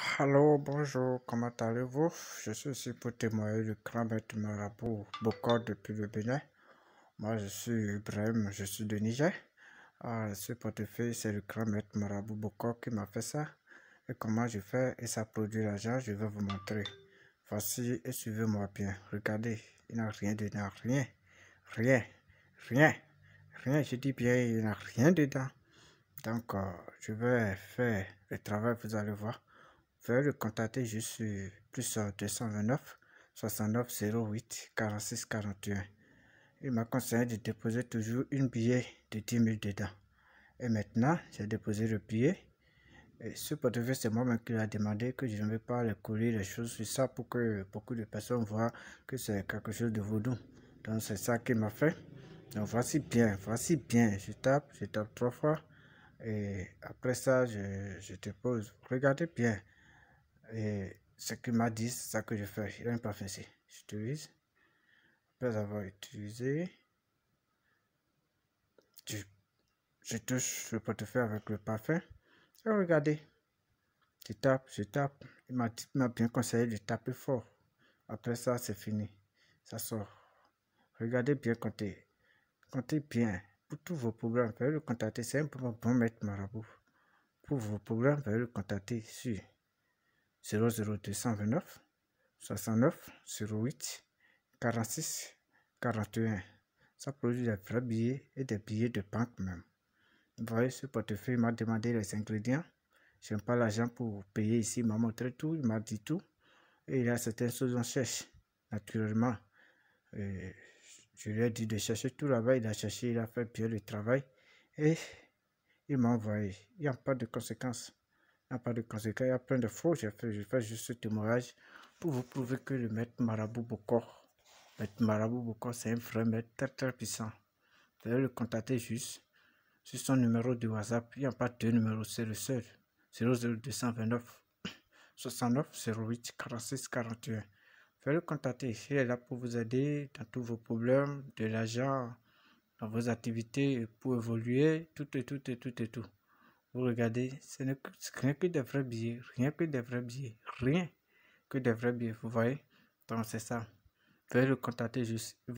Hello, bonjour, comment allez-vous Je suis ici pour témoigner du grand maître Marabout Boko depuis le Bénin. Moi, je suis Ibrahim, je suis de Niger. ce ah, portefeuille, c'est le grand Marabout Boko qui m'a fait ça. Et comment je fais et ça produit l'argent, je vais vous montrer. Voici et suivez-moi bien. Regardez, il n'a rien dedans, rien, rien, rien, rien. Je dis bien, il n'a rien dedans. Donc, euh, je vais faire le travail, vous allez voir le contacter juste sur plus 229 69 08 46 41. Il m'a conseillé de déposer toujours une billet de 10 000 dedans. Et maintenant, j'ai déposé le billet. Et ce portefeuille, c'est moi-même qui l'a demandé que je ne vais pas le coller les choses sur ça pour que beaucoup de personnes voient que c'est quelque chose de vaudou. Donc, c'est ça qui m'a fait. Donc, voici bien, voici bien. Je tape, je tape trois fois. Et après ça, je, je te pose. Regardez bien. Et ce qu'il m'a dit, c'est ça que je fais. Il a pas parfum ici. J'utilise. Après avoir utilisé, je, je, touche le portefeuille avec le parfum. Et regardez. Je tape, je tape. Il m'a bien conseillé de taper fort. Après ça, c'est fini. Ça sort. Regardez bien, compter, Comptez bien. Pour tous vos problèmes, vous le contacter. C'est un bon maître marabout. Pour vos problèmes, vous le contacter sur. 00229 69 08 46 41. Ça produit des vrais billets et des billets de banque même. Vous voyez, ce portefeuille m'a demandé les ingrédients. Je n'ai pas l'argent pour payer ici. Il m'a montré tout, il m'a dit tout. Et il a certaines choses en cherche, naturellement. je lui ai dit de chercher tout là-bas. Il a cherché, il a fait bien le travail. Et il m'a envoyé. Il n'y a pas de conséquences. Il n'y a pas de conséquences. il y a plein de faux. Je fais, juste ce témoignage pour vous prouver que le maître Marabout Boko, maître Marabou Bokor, c'est un vrai maître très très puissant. Vous le contacter juste sur son numéro de WhatsApp. Il n'y a pas deux numéros, c'est le seul. 00229 69 08 46 41. Vous le contacter. Il est là pour vous aider dans tous vos problèmes, de l'argent, dans vos activités, pour évoluer, tout et tout et tout. Et tout regardez, ce n'est rien que des vrais billets, rien que des vrais billets, rien que des vrais billets, vous voyez Donc c'est ça. Veuillez le contacter juste.